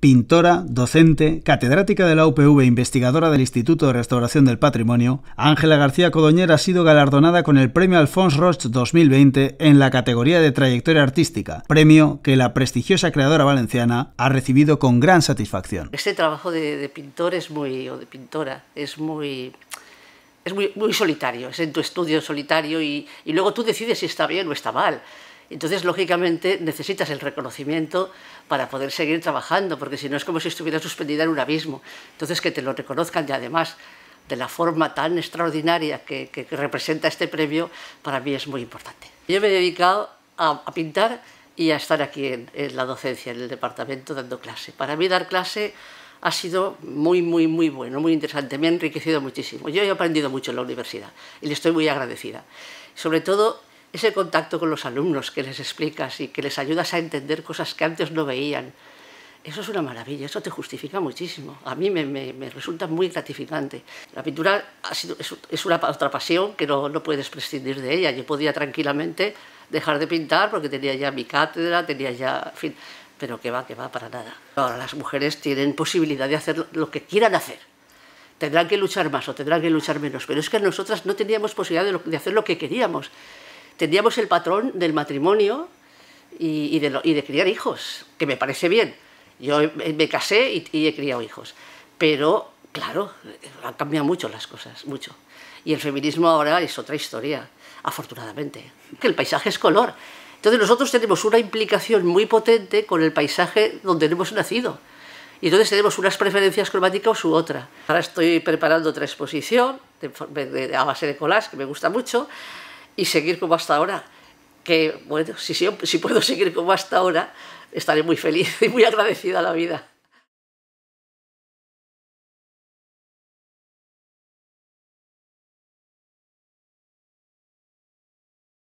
pintora, docente, catedrática de la UPV e investigadora del Instituto de Restauración del Patrimonio, Ángela García Codoñera ha sido galardonada con el premio Alphonse Roche 2020 en la categoría de trayectoria artística, premio que la prestigiosa creadora valenciana ha recibido con gran satisfacción. Este trabajo de, pintor es muy, o de pintora, es muy es muy, solitario, es en tu estudio solitario y, luego tú decides si está bien o está mal. Entonces, lógicamente, necesitas el reconocimiento para poder seguir trabajando, porque si no es como si estuviera suspendida en un abismo. Entonces, que te lo reconozcan y además de la forma tan extraordinaria que, representa este premio, para mí es muy importante. Yo me he dedicado a, pintar y a estar aquí en, la docencia, en el departamento, dando clase. Para mí dar clase ha sido muy, muy, muy bueno, muy interesante, me ha enriquecido muchísimo. Yo he aprendido mucho en la universidad y le estoy muy agradecida. Sobre todo ese contacto con los alumnos que les explicas y que les ayudas a entender cosas que antes no veían, eso es una maravilla, eso te justifica muchísimo. A mí me, resulta muy gratificante. La pintura ha es, una otra pasión que no, puedes prescindir de ella. Yo podía tranquilamente dejar de pintar porque tenía ya mi cátedra, tenía ya, fin, pero que va, que va, para nada. Ahora las mujeres tienen posibilidad de hacer lo que quieran hacer. Tendrán que luchar más o tendrán que luchar menos, pero es que nosotras no teníamos posibilidad de hacer lo que queríamos. Teníamos el patrón del matrimonio y, de, criar hijos, que me parece bien. Yo me casé y, he criado hijos, pero claro, han cambiado mucho las cosas, mucho. Y el feminismo ahora es otra historia, afortunadamente, que el paisaje es color. Entonces nosotros tenemos una implicación muy potente con el paisaje donde hemos nacido. Y entonces tenemos unas preferencias cromáticas u otra. Ahora estoy preparando otra exposición a base de colas, que me gusta mucho, y seguir como hasta ahora. Que bueno, si, si puedo seguir como hasta ahora, estaré muy feliz y muy agradecida a la vida.